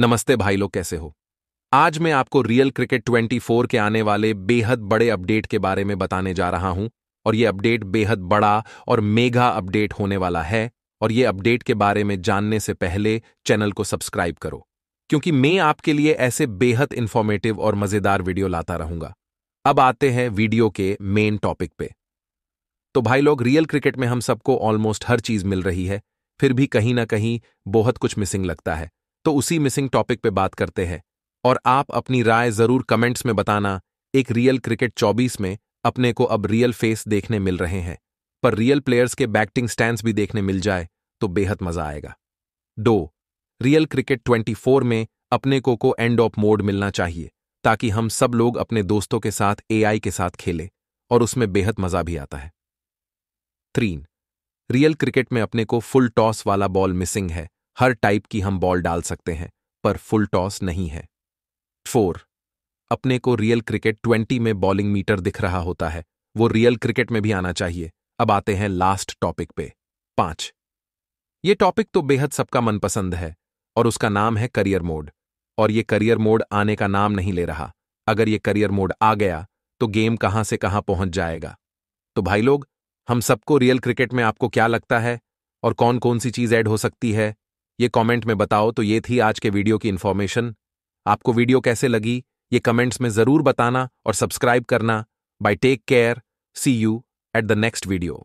नमस्ते भाई लोग कैसे हो आज मैं आपको रियल क्रिकेट 24 के आने वाले बेहद बड़े अपडेट के बारे में बताने जा रहा हूं और ये अपडेट बेहद बड़ा और मेगा अपडेट होने वाला है और ये अपडेट के बारे में जानने से पहले चैनल को सब्सक्राइब करो क्योंकि मैं आपके लिए ऐसे बेहद इंफॉर्मेटिव और मजेदार वीडियो लाता रहूंगा अब आते हैं वीडियो के मेन टॉपिक पे तो भाई लोग रियल क्रिकेट में हम सबको ऑलमोस्ट हर चीज मिल रही है फिर भी कहीं ना कहीं बहुत कुछ मिसिंग लगता है तो उसी मिसिंग टॉपिक पे बात करते हैं और आप अपनी राय जरूर कमेंट्स में बताना एक रियल क्रिकेट 24 में अपने को अब रियल फेस देखने मिल रहे हैं पर रियल प्लेयर्स के बैटिंग स्टैंड भी देखने मिल जाए तो बेहद मजा आएगा दो रियल क्रिकेट 24 में अपने को को एंड ऑफ मोड मिलना चाहिए ताकि हम सब लोग अपने दोस्तों के साथ एआई के साथ खेले और उसमें बेहद मजा भी आता है थ्रीन रियल क्रिकेट में अपने को फुल टॉस वाला बॉल मिसिंग है हर टाइप की हम बॉल डाल सकते हैं पर फुल टॉस नहीं है फोर अपने को रियल क्रिकेट ट्वेंटी में बॉलिंग मीटर दिख रहा होता है वो रियल क्रिकेट में भी आना चाहिए अब आते हैं लास्ट टॉपिक पे पांच ये टॉपिक तो बेहद सबका मनपसंद है और उसका नाम है करियर मोड और ये करियर मोड आने का नाम नहीं ले रहा अगर ये करियर मोड आ गया तो गेम कहां से कहां पहुंच जाएगा तो भाई लोग हम सबको रियल क्रिकेट में आपको क्या लगता है और कौन कौन सी चीज ऐड हो सकती है ये कमेंट में बताओ तो ये थी आज के वीडियो की इन्फॉर्मेशन आपको वीडियो कैसे लगी ये कमेंट्स में ज़रूर बताना और सब्सक्राइब करना bye take care see you at the next video